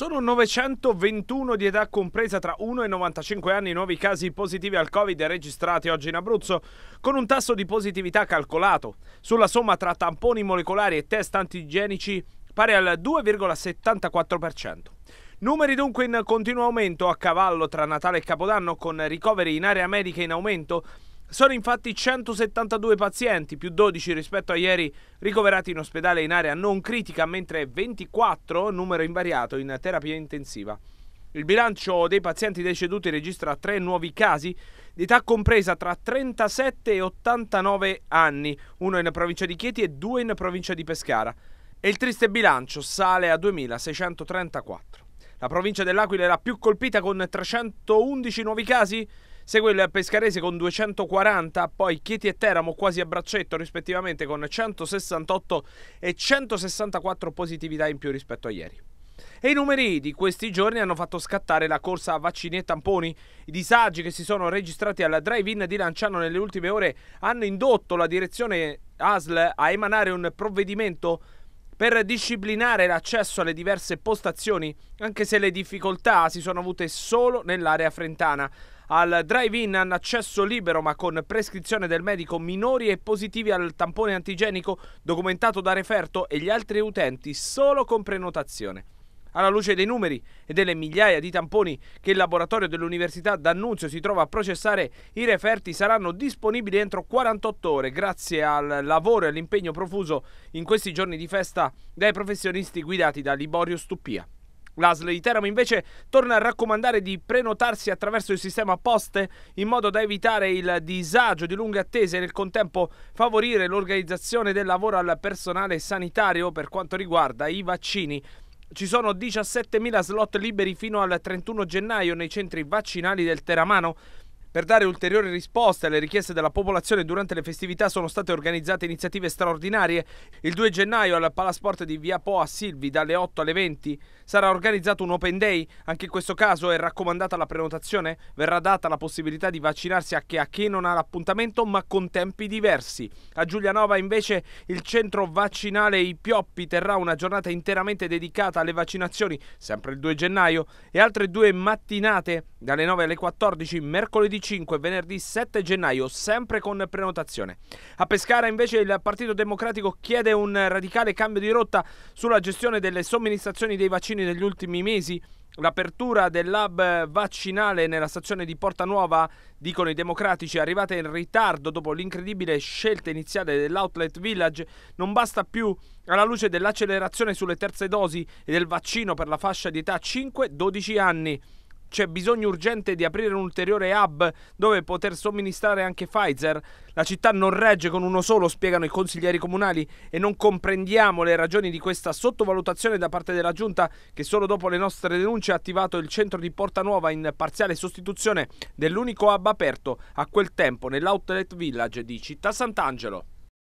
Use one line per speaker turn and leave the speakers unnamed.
Sono 921 di età compresa tra 1 e 95 anni i nuovi casi positivi al Covid registrati oggi in Abruzzo, con un tasso di positività calcolato sulla somma tra tamponi molecolari e test antigenici pari al 2,74%. Numeri dunque in continuo aumento a cavallo tra Natale e Capodanno con ricoveri in area medica in aumento sono infatti 172 pazienti, più 12 rispetto a ieri, ricoverati in ospedale in area non critica, mentre 24, numero invariato, in terapia intensiva. Il bilancio dei pazienti deceduti registra tre nuovi casi, di età compresa tra 37 e 89 anni, uno in provincia di Chieti e due in provincia di Pescara. E il triste bilancio sale a 2634. La provincia dell'Aquila è la più colpita con 311 nuovi casi, Segue il Pescarese con 240, poi Chieti e Teramo quasi a braccetto rispettivamente con 168 e 164 positività in più rispetto a ieri. E i numeri di questi giorni hanno fatto scattare la corsa a vaccini e tamponi. I disagi che si sono registrati al drive-in di Lanciano nelle ultime ore hanno indotto la direzione ASL a emanare un provvedimento per disciplinare l'accesso alle diverse postazioni, anche se le difficoltà si sono avute solo nell'area frentana al drive-in hanno accesso libero ma con prescrizione del medico minori e positivi al tampone antigenico documentato da referto e gli altri utenti solo con prenotazione. Alla luce dei numeri e delle migliaia di tamponi che il laboratorio dell'Università d'Annunzio si trova a processare, i referti saranno disponibili entro 48 ore grazie al lavoro e all'impegno profuso in questi giorni di festa dai professionisti guidati da Liborio Stuppia. L'ASL di Teramo invece torna a raccomandare di prenotarsi attraverso il sistema poste in modo da evitare il disagio di lunghe attese e nel contempo favorire l'organizzazione del lavoro al personale sanitario per quanto riguarda i vaccini. Ci sono 17.000 slot liberi fino al 31 gennaio nei centri vaccinali del Teramano. Per dare ulteriori risposte alle richieste della popolazione durante le festività sono state organizzate iniziative straordinarie. Il 2 gennaio al Palasport di Via Po a Silvi dalle 8 alle 20 sarà organizzato un Open Day. Anche in questo caso è raccomandata la prenotazione. Verrà data la possibilità di vaccinarsi a chi, a chi non ha l'appuntamento ma con tempi diversi. A Giulianova invece il centro vaccinale I Pioppi terrà una giornata interamente dedicata alle vaccinazioni, sempre il 2 gennaio, e altre due mattinate dalle 9 alle 14 mercoledì 5 venerdì 7 gennaio, sempre con prenotazione. A Pescara invece il Partito Democratico chiede un radicale cambio di rotta sulla gestione delle somministrazioni dei vaccini degli ultimi mesi. L'apertura del lab vaccinale nella stazione di Porta Nuova, dicono i democratici, arrivata in ritardo dopo l'incredibile scelta iniziale dell'Outlet Village, non basta più alla luce dell'accelerazione sulle terze dosi e del vaccino per la fascia di età 5-12 anni c'è bisogno urgente di aprire un ulteriore hub dove poter somministrare anche Pfizer? La città non regge con uno solo, spiegano i consiglieri comunali, e non comprendiamo le ragioni di questa sottovalutazione da parte della Giunta che solo dopo le nostre denunce ha attivato il centro di Porta Nuova in parziale sostituzione dell'unico hub aperto a quel tempo nell'outlet village di Città Sant'Angelo.